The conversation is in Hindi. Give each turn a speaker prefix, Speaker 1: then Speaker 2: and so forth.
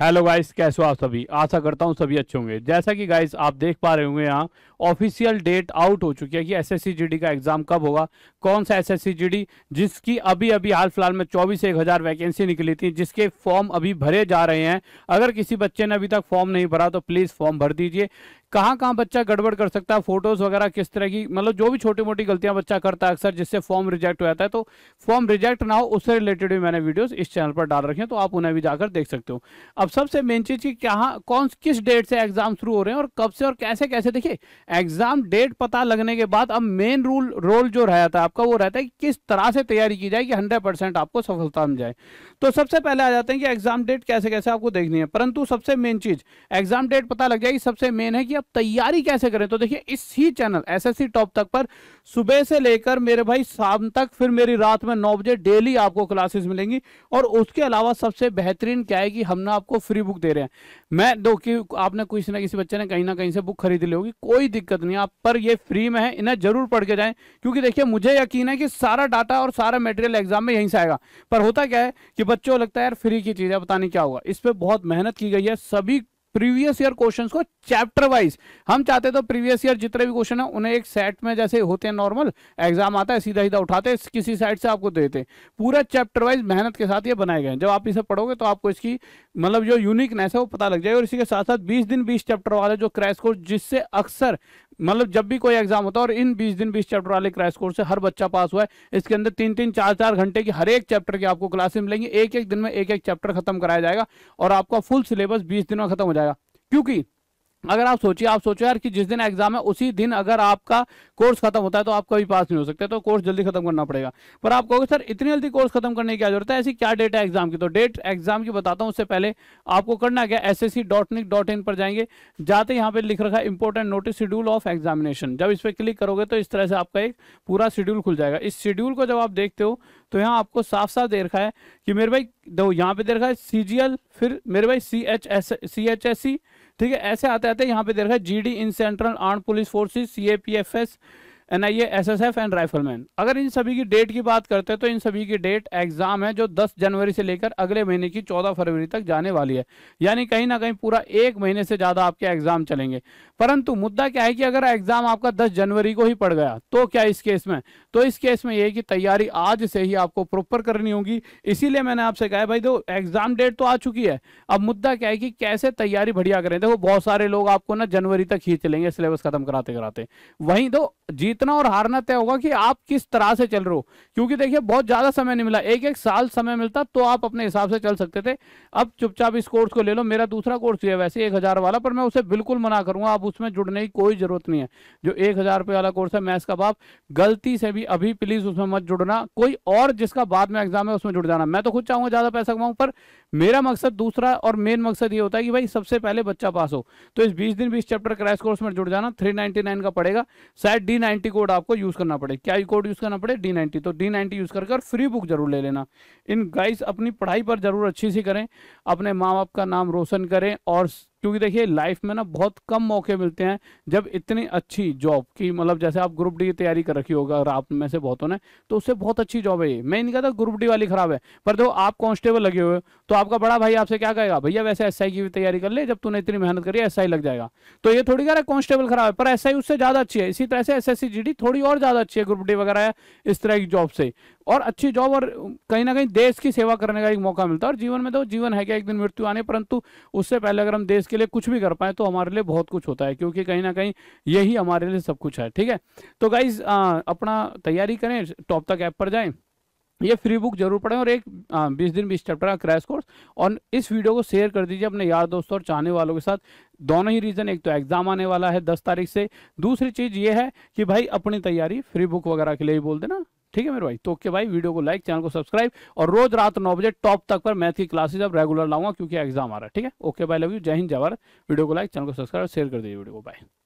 Speaker 1: हेलो गाइस कैसे हो आप सभी आशा करता हूँ सभी अच्छे होंगे जैसा कि गाइस आप देख पा रहे होंगे यहाँ ऑफिशियल डेट आउट हो चुकी है कि एसएससी जीडी का एग्जाम कब होगा कौन सा एसएससी जीडी जिसकी अभी अभी हाल फिलहाल में चौबीस एक हज़ार वैकेंसी निकली थी जिसके फॉर्म अभी भरे जा रहे हैं अगर किसी बच्चे ने अभी तक फॉर्म नहीं भरा तो प्लीज़ फॉर्म भर दीजिए कहाँ कहाँ बच्चा गड़बड़ कर सकता है फोटोज़ वगैरह किस तरह की मतलब जो भी छोटी मोटी गलतियाँ बच्चा करता है अक्सर जिससे फॉर्म रिजेक्ट हो जाता है तो फॉर्म रिजेक्ट ना हो उससे रिलेटेड भी मैंने वीडियोज़ इस चैनल पर डाल रखे हैं तो आप उन्हें भी जाकर देख सकते हो अब सबसे मेन चीज की क्या कौन किस डेट से एग्जाम शुरू हो रहे हैं और कब से और कैसे कैसे देखिए एग्जाम डेट पता लगने के बाद अब मेन रूल रोल जो रहता है आपका वो रहता है कि किस तरह से तैयारी की जाए कि हंड्रेड परसेंट आपको सफलता मिल जाए तो सबसे पहले आ जाते हैं कि एग्जाम डेट कैसे कैसे आपको देखनी है परंतु सबसे मेन चीज एग्जाम डेट पता लग जाएगी सबसे मेन है कि आप तैयारी कैसे करें तो देखिए इस ही चैनल एस टॉप तक पर सुबह से लेकर मेरे भाई शाम तक फिर मेरी रात में नौ बजे डेली आपको क्लासेस मिलेंगी और उसके अलावा सबसे बेहतरीन क्या है कि हमने आपको आपको फ्री बुक दे रहे हैं मैं दो कि आपने किसी ना किसी बच्चे ने कहीं ना कहीं से बुक खरीद ली होगी कोई दिक्कत नहीं आप पर ये फ्री में है इन्हें जरूर पढ़ के जाएं क्योंकि देखिए मुझे यकीन है कि सारा डाटा और सारा मटेरियल एग्जाम में यहीं से आएगा पर होता क्या है कि बच्चों लगता है यार फ्री की चीज़ है पता नहीं क्या होगा इस पर बहुत मेहनत की गई है सभी प्रीवियस ईयर क्वेश्चंस को चैप्टर वाइज हम चाहते तो प्रीवियस ईयर जितने भी क्वेश्चन है उन्हें एक सेट में जैसे होते हैं नॉर्मल एग्जाम आता है सीधा सीधा उठाते किसी साइड से आपको देते पूरा चैप्टर वाइज मेहनत के साथ ये बनाए गए जब आप इसे पढ़ोगे तो आपको इसकी मतलब जो यूनिकनेस है वो पता लग जाएगा और इसी के साथ साथ बीस दिन बीस चैप्टर वाले जो क्रैश कोर्स जिससे अक्सर मतलब जब भी कोई एग्जाम होता है और इन 20 दिन 20 चैप्टर वाले क्रैश कोर्स से हर बच्चा पास हुआ है इसके अंदर तीन तीन चार चार घंटे की हर एक चैप्टर की आपको क्लासेस मिलेंगी एक एक दिन में एक एक चैप्टर खत्म कराया जाएगा और आपका फुल सिलेबस बीस दिन में खत्म हो जाएगा क्योंकि अगर आप सोचिए आप सोचो यार कि जिस दिन एग्जाम है उसी दिन अगर आपका कोर्स खत्म होता है तो आप कभी पास नहीं हो सकते तो कोर्स जल्दी खत्म करना पड़ेगा पर आप कहोगे सर इतनी जल्दी कोर्स खत्म करने की क्या जरूरत है ऐसी क्या डेट है एग्जाम की तो डेट एग्जाम की बताता हूँ उससे पहले आपको करना क्या एस पर जाएंगे जाते यहाँ पे लिख रखा है important notice schedule of examination जब इस पर क्लिक करोगे तो इस तरह से आपका एक पूरा शेड्यूल खुल जाएगा इस शेड्यूल को जब आप देखते हो तो यहाँ आपको साफ साफ दे रखा है कि मेरे भाई दो यहाँ पे दे रखा है सी फिर मेरे भाई C H S C H S C ठीक है ऐसे आते आते यहाँ पे देखा G D in central arm police forces C A P F S NIA SSF and rifleman अगर इन सभी की डेट की बात करते हैं तो इन सभी की डेट एग्जाम है जो 10 जनवरी से लेकर अगले महीने की 14 फरवरी तक जाने वाली है यानी कहीं ना कहीं पूरा एक महीने से ज्यादा आपके एग्जाम चलेंगे परंतु मुद्दा क्या है कि अगर एग्जाम आपका दस जनवरी को ही पड़ गया तो क्या इस केस में तो इस केस में यह कि तैयारी आज से ही आपको प्रॉपर करनी होगी इसीलिए मैंने आपसे कहा भाई दो एग्जाम डेट तो आ चुकी है अब मुद्दा क्या है कि कैसे तैयारी बढ़िया करें देखो बहुत सारे लोग आपको ना जनवरी तक ही चलेंगे सिलेबस खत्म कराते कराते वहीं दो जीत जीतना और हारना तय होगा कि आप किस तरह से चल रहे हो क्योंकि देखिए बहुत ज्यादा समय नहीं मिला एक एक साल समय मिलता तो आप अपने हिसाब से चल सकते थे अब चुपचाप इस कोर्स को ले लो मेरा दूसरा कोर्स भी है वैसे एक हजार वाला पर मैं उसे बिल्कुल मना करूंगा आप उसमें जुड़ने की कोई जरूरत नहीं है जो एक हजार रुपये वाला कोर्स है मैथ्स का बाप गलती से भी अभी प्लीज उसमें मत जुड़ना कोई और जिसका बाद में एग्जाम है उसमें जुड़ जाना मैं तो खुद चाहूंगा ज्यादा पैसा कमाऊं पर मेरा मकसद दूसरा और मेन मकसद ये होता है कि भाई सबसे पहले बच्चा पास हो तो इस बीस दिन बीस चैप्टर क्रैश कोर्स में जुड़ जाना थ्री का पड़ेगा शायद डी नाइनटी कोड आपको यूज़ करना पड़े क्या कोड यूज़ करना पड़े डी नाइनटी तो डी नाइनटी यूज़ कर फ्री बुक जरूर ले लेना इन गाइस अपनी पढ़ाई पर ज़रूर अच्छी सी करें अपने माँ बाप का नाम रोशन करें और क्योंकि देखिए लाइफ में ना बहुत कम मौके मिलते हैं जब इतनी अच्छी जॉब की मतलब जैसे आप ग्रुप डी की तैयारी कर रखी होगा अगर आप में से बहुतों ने तो उससे बहुत अच्छी जॉब है ये मैं नहीं कहता ग्रुप डी वाली खराब है पर देखो आप कॉन्स्टेबल लगे हुए तो आपका बड़ा भाई आपसे क्या कहेगा भैया वैसे एस की भी तैयारी कर ले जब तूने इतनी मेहनत करी एस लग जाएगा तो ये थोड़ी कह रहा है कॉन्स्टेबल खराब है पर एस उससे ज्यादा अच्छी है इसी तरह से एस एस थोड़ी और ज्यादा अच्छी है ग्रुप डी वगैरह इस तरह की जॉब से और अच्छी जॉब और कहीं ना कहीं देश की सेवा करने का एक मौका मिलता है और जीवन में तो जीवन है क्या एक दिन मृत्यु आने परंतु उससे पहले अगर हम देश के लिए कुछ भी कर पाए तो हमारे लिए बहुत कुछ होता है क्योंकि कहीं ना कहीं यही हमारे लिए सब कुछ है ठीक है तो गाइज अपना तैयारी करें टॉप तक ऐप पर जाएं ये फ्री बुक जरूर पढ़ें और एक बीस दिन बीस चैप्टर का क्रैश कोर्स और इस वीडियो को शेयर कर दीजिए अपने यार दोस्तों और चाहने वालों के साथ दोनों ही रीज़न एक तो एग्ज़ाम आने वाला है दस तारीख से दूसरी चीज़ ये है कि भाई अपनी तैयारी फ्री बुक वगैरह के लिए ही बोल देना ठीक है मेरे भाई तो ओके भाई वीडियो को लाइक चैनल को सब्सक्राइब और रोज रात नौ बजे टॉप तक पर मैथ की क्लासेज अब रेगुलर लाऊंगा क्योंकि एग्जाम आ रहा है ठीक है ओके भाई लव यू जय हिंद जवाहर वीडियो को लाइक चैनल को सब्सक्राइब शेयर कर दीजिए वीडियो को बाय